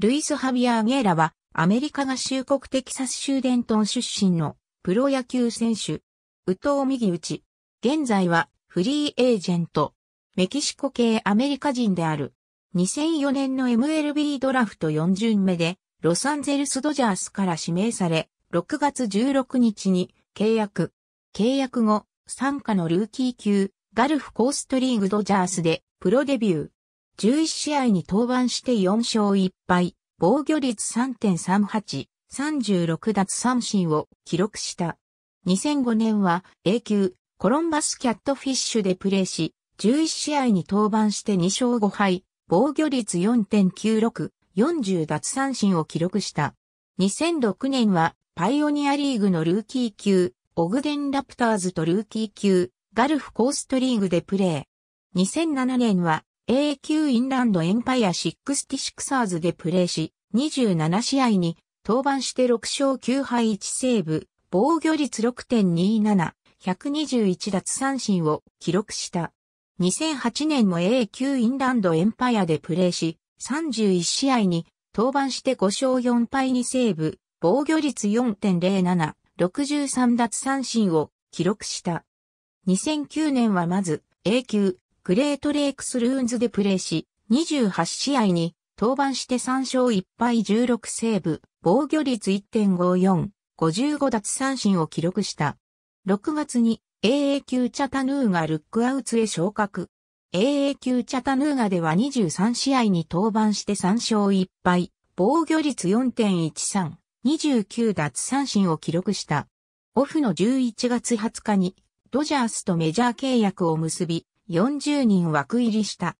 ルイス・ハビアー・ゲーラは、アメリカ合衆国テキサス州デントン出身のプロ野球選手。宇藤右打ち。現在はフリーエージェント。メキシコ系アメリカ人である。2004年の MLB ドラフト4巡目で、ロサンゼルス・ドジャースから指名され、6月16日に契約。契約後、参加のルーキー級、ガルフコーストリーグドジャースでプロデビュー。11試合に登板して4勝1敗。防御率3.38、36奪三振を記録した。2005年は A 級コロンバスキャットフィッシュでプレーし、11試合に登板して2勝5敗、防御率4.96、40奪三振を記録した。2006年はパイオニアリーグのルーキー級、オグデンラプターズとルーキー級、ガルフコーストリーグでプレー。2007年は A 級インランドエンパイア 66ers でプレーし、27試合に登板して6勝9敗1セーブ、防御率6.27、121奪三振を記録した。2008年も A 級インランドエンパイアでプレーし、31試合に登板して5勝4敗2セーブ、防御率4.07、63奪三振を記録した。2009年はまず A 級グレートレイクスルーンズでプレーし、28試合に登板して3勝1敗16セーブ、防御率1.54、55奪三振を記録した。6月に AA 級チャタヌーガルックアウツへ昇格。AA 級チャタヌーガでは23試合に登板して3勝1敗、防御率4.13、29奪三振を記録した。オフの11月20日に、ドジャースとメジャー契約を結び、40人枠入りした。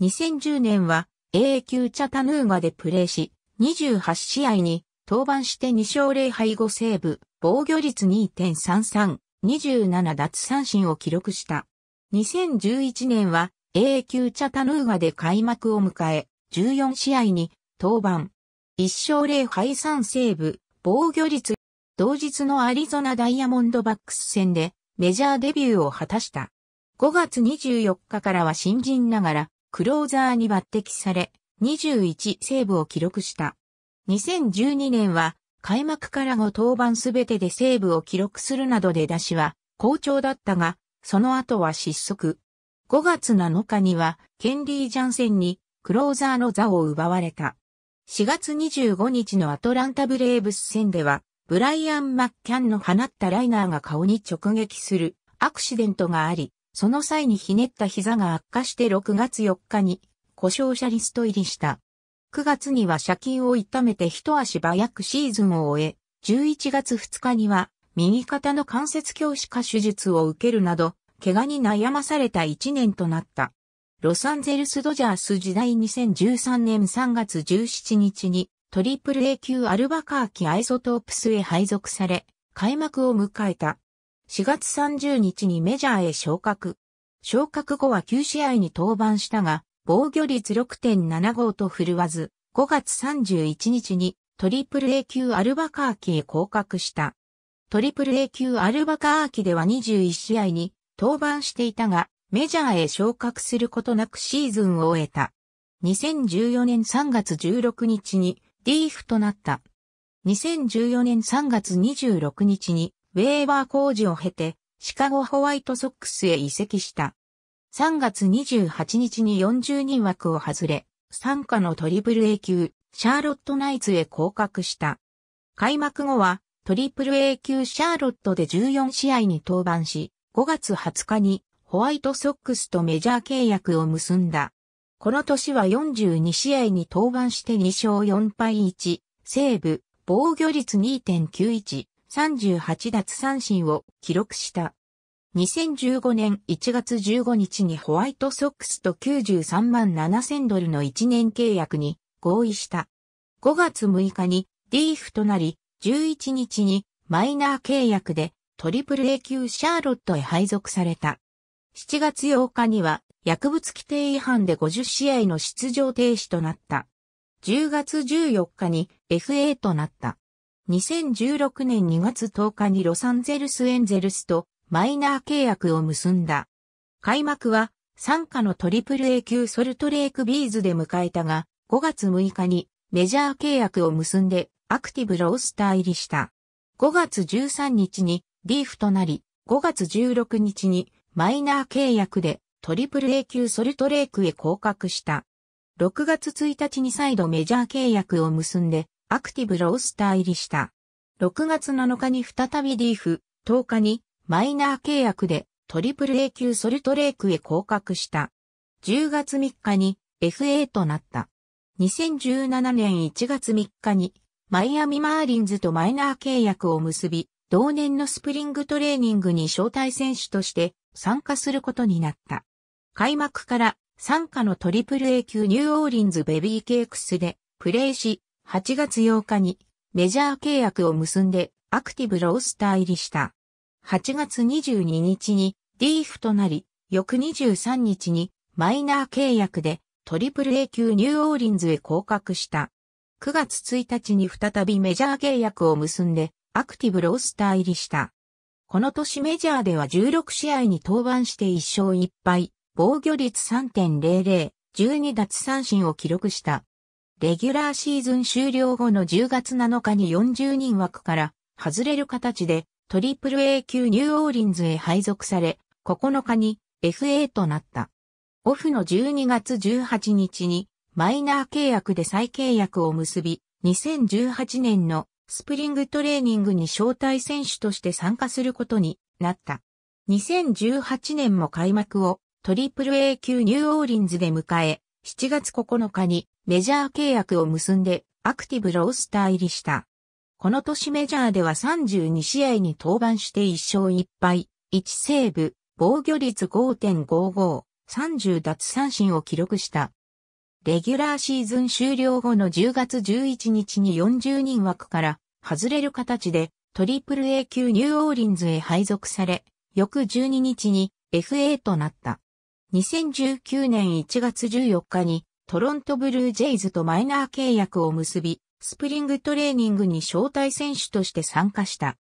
2010年は A 級チャタヌーガでプレーし、28試合に登板して2勝0敗5セーブ、防御率2.33、27奪三振を記録した。2011年は A 級チャタヌーガで開幕を迎え、14試合に登板。1勝0敗3セーブ、防御率。同日のアリゾナダイヤモンドバックス戦でメジャーデビューを果たした。5月24日からは新人ながら、クローザーに抜擢され、21セーブを記録した。2012年は、開幕からの登板すべてでセーブを記録するなどで出しは、好調だったが、その後は失速。5月7日には、ケンリー・ジャンセンに、クローザーの座を奪われた。4月25日のアトランタ・ブレーブス戦では、ブライアン・マッキャンの放ったライナーが顔に直撃するアクシデントがあり、その際にひねった膝が悪化して6月4日に故障者リスト入りした。9月には借金を痛めて一足早くシーズンを終え、11月2日には右肩の関節教師化手術を受けるなど、怪我に悩まされた1年となった。ロサンゼルスドジャース時代2013年3月17日にトリプル A 級アルバカーキアイソトープスへ配属され、開幕を迎えた。4月30日にメジャーへ昇格。昇格後は9試合に登板したが、防御率6.75と振るわず、5月31日にトリプル A 級アルバカーキへ降格した。トリプル A 級アルバカーキでは21試合に登板していたが、メジャーへ昇格することなくシーズンを終えた。2014年3月16日にリーフとなった。2014年3月26日にウェーバー工事を経て、シカゴホワイトソックスへ移籍した。3月28日に40人枠を外れ、参加のトリプル A 級、シャーロットナイツへ降格した。開幕後は、トリプル A 級シャーロットで14試合に登板し、5月20日にホワイトソックスとメジャー契約を結んだ。この年は42試合に登板して2勝4敗1、セーブ、防御率2.91、38奪三振を記録した。2015年1月15日にホワイトソックスと93万7000ドルの1年契約に合意した。5月6日にリーフとなり、11日にマイナー契約でトリプル A 級シャーロットへ配属された。7月8日には薬物規定違反で50試合の出場停止となった。10月14日に FA となった。2016年2月10日にロサンゼルスエンゼルスとマイナー契約を結んだ。開幕は、参加のトリプル A 級ソルトレイクビーズで迎えたが、5月6日にメジャー契約を結んでアクティブロースター入りした。5月13日にリーフとなり、5月16日にマイナー契約でトリプル A 級ソルトレイクへ降格した。6月1日に再度メジャー契約を結んでアクティブロースター入りした。6月7日に再びリーフ、10日にマイナー契約でトリプル A 級ソルトレークへ降格した。10月3日に FA となった。2017年1月3日にマイアミマーリンズとマイナー契約を結び、同年のスプリングトレーニングに招待選手として参加することになった。開幕から参加のトリプル A 級ニューオーリンズベビーケークスでプレーし、8月8日にメジャー契約を結んでアクティブロースター入りした。8月22日にーフとなり、翌23日にマイナー契約でトリプル A 級ニューオーリンズへ降格した。9月1日に再びメジャー契約を結んでアクティブロースター入りした。この年メジャーでは16試合に登板して1勝1敗、防御率3.00、12奪三振を記録した。レギュラーシーズン終了後の10月7日に40人枠から外れる形でトリプル A 級ニューオーリンズへ配属され、9日に FA となった。オフの12月18日にマイナー契約で再契約を結び、2018年のスプリングトレーニングに招待選手として参加することになった。2018年も開幕をトリプル A 級ニューオーリンズで迎え、7月9日にメジャー契約を結んでアクティブロースター入りした。この年メジャーでは32試合に登板して1勝1敗、1セーブ、防御率5.55、30奪三振を記録した。レギュラーシーズン終了後の10月11日に40人枠から外れる形でトリプル A 級ニューオーリンズへ配属され、翌12日に FA となった。2019年1月14日にトロントブルージェイズとマイナー契約を結び、スプリングトレーニングに招待選手として参加した。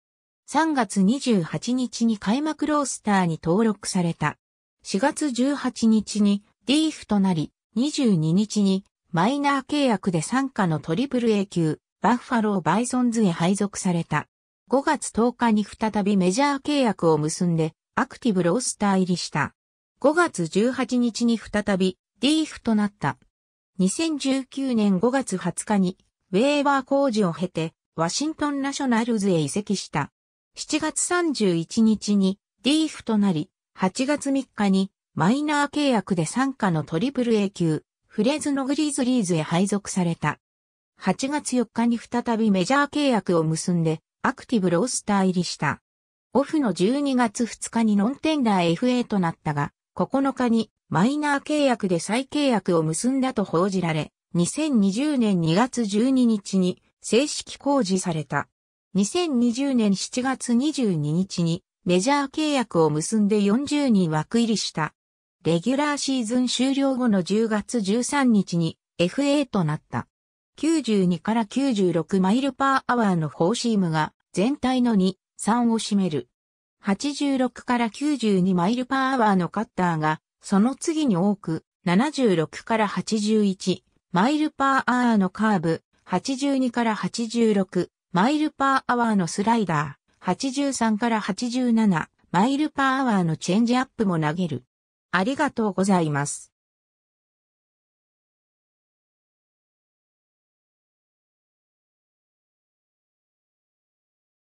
3月28日に開幕ロースターに登録された。4月18日にーフとなり、22日にマイナー契約で参加のトリプル A 級、バッファローバイソンズへ配属された。5月10日に再びメジャー契約を結んで、アクティブロースター入りした。5月18日に再び、ィーフとなった。2019年5月20日に、ウェーバー工事を経て、ワシントンナショナルズへ移籍した。7月31日に、ィーフとなり、8月3日に、マイナー契約で参加のトリプル A 級、フレズノグリーズリーズへ配属された。8月4日に再びメジャー契約を結んで、アクティブロースター入りした。オフの12月2日にノンテンダー FA となったが、9日にマイナー契約で再契約を結んだと報じられ、2020年2月12日に正式公示された。2020年7月22日にメジャー契約を結んで40人枠入りした。レギュラーシーズン終了後の10月13日に FA となった。92から96マイルパーアワーのフォーシームが全体の2、3を占める。86から92マイルパーアワーのカッターが、その次に多く、76から81マイルパーアワーのカーブ、82から86マイルパーアワーのスライダー、83から87マイルパーアワーのチェンジアップも投げる。ありがとうございます。